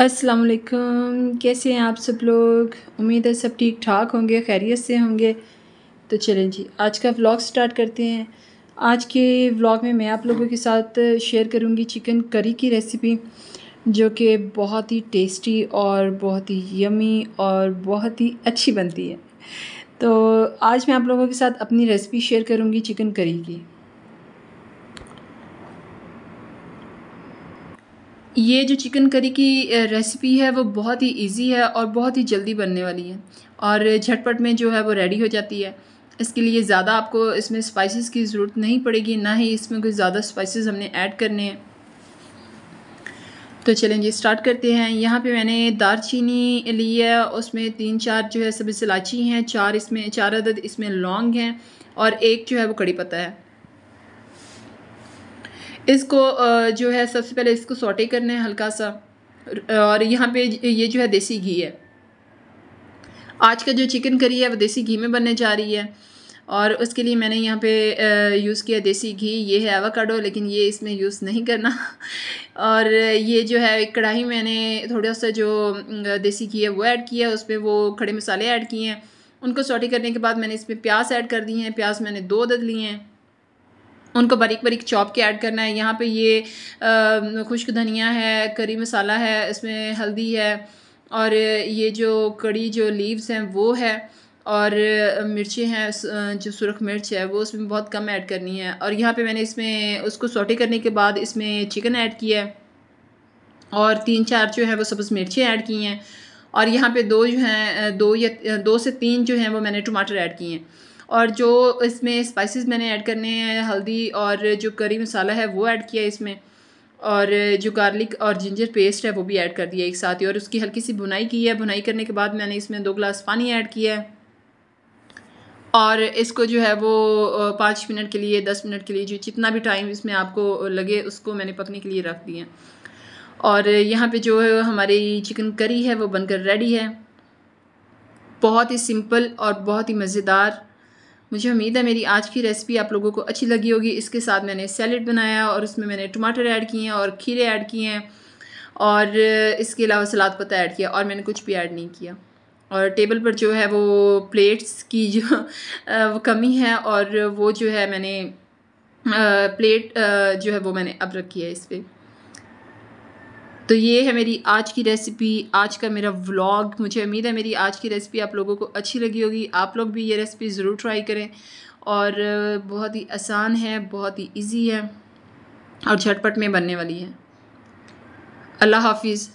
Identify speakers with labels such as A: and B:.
A: असलकम कैसे हैं आप सब लोग उम्मीद है सब ठीक ठाक होंगे खैरियत से होंगे तो चलें जी आज का व्लॉग स्टार्ट करते हैं आज के व्लॉग में मैं आप लोगों के साथ शेयर करूंगी चिकन करी की रेसिपी जो कि बहुत ही टेस्टी और बहुत ही यमी और बहुत ही अच्छी बनती है तो आज मैं आप लोगों के साथ अपनी रेसिपी शेयर करूँगी चिकन करी की
B: ये जो चिकन करी की रेसिपी है वो बहुत ही इजी है और बहुत ही जल्दी बनने वाली है और झटपट में जो है वो रेडी हो जाती है इसके लिए ज़्यादा आपको इसमें स्पाइसेस की ज़रूरत नहीं पड़ेगी ना ही इसमें कुछ ज़्यादा स्पाइसेस हमने ऐड करने हैं तो चलें जी स्टार्ट करते हैं यहाँ पे मैंने दारचीनी ली है उसमें तीन चार जो है सभी इलायची हैं चार इसमें चार अदद इसमें लौंग हैं और एक जो है वो कड़ी पत्ता है इसको जो है सबसे पहले इसको सोटे करना है हल्का सा और यहाँ पे ये जो है देसी घी है आज का जो चिकन करी है वो देसी घी में बनने जा रही है और उसके लिए मैंने यहाँ पे यूज़ किया देसी घी ये है एवोकाडो लेकिन ये इसमें यूज़ नहीं करना और ये जो है एक कढ़ाई मैंने थोड़ा सा जो देसी घी है वो ऐड किया उस पर वो खड़े मसाले ऐड किए हैं उनको सॉटी करने के बाद मैंने इसमें प्याज ऐड कर दी हैं प्याज मैंने दो दद लिए हैं उनको बारीक बारीक चॉप के ऐड करना है यहाँ पे ये खुश्क धनिया है करी मसाला है इसमें हल्दी है और ये जो कड़ी जो लीव्स हैं वो है और मिर्ची हैं जो सुरख मिर्च है वो उसमें बहुत कम ऐड करनी है और यहाँ पे मैंने इसमें उसको सोटे करने के बाद इसमें चिकन ऐड किया है और तीन चार जो है वो सब्ज़ मिर्चें ऐड की हैं और यहाँ पे दो जो हैं दो या दो से तीन जो हैं वो मैंने टमाटर ऐड किए हैं और जो इसमें स्पाइसेस मैंने ऐड करने हैं हल्दी और जो करी मसाला है वो ऐड किया इसमें और जो गार्लिक और जिंजर पेस्ट है वो भी ऐड कर दिया एक साथ ही और उसकी हल्की सी भुनाई की है भुनाई करने के बाद मैंने इसमें दो गिलास पानी ऐड किया है और इसको जो है वो पाँच मिनट के लिए दस मिनट के लिए जो जितना भी टाइम इसमें आपको लगे उसको मैंने पकने के लिए रख दिया और यहाँ पे जो है हमारी चिकन करी है वो बनकर रेडी है बहुत ही सिंपल और बहुत ही मज़ेदार मुझे उम्मीद है मेरी आज की रेसिपी आप लोगों को अच्छी लगी होगी इसके साथ मैंने सैलड बनाया और उसमें मैंने टमाटर ऐड किए हैं और खीरे ऐड किए हैं और इसके अलावा सलाद पत्ता ऐड किया और मैंने कुछ भी ऐड नहीं किया और टेबल पर जो है वो प्लेट्स की जो वो कमी है और वो जो है मैंने प्लेट जो है वो मैंने अब रखी है इस पर तो ये है मेरी आज की रेसिपी आज का मेरा व्लॉग मुझे उम्मीद है मेरी आज की रेसिपी आप लोगों को अच्छी लगी होगी आप लोग भी ये रेसिपी ज़रूर ट्राई करें और बहुत ही आसान है बहुत ही इजी है और झटपट में बनने वाली है अल्लाह हाफिज़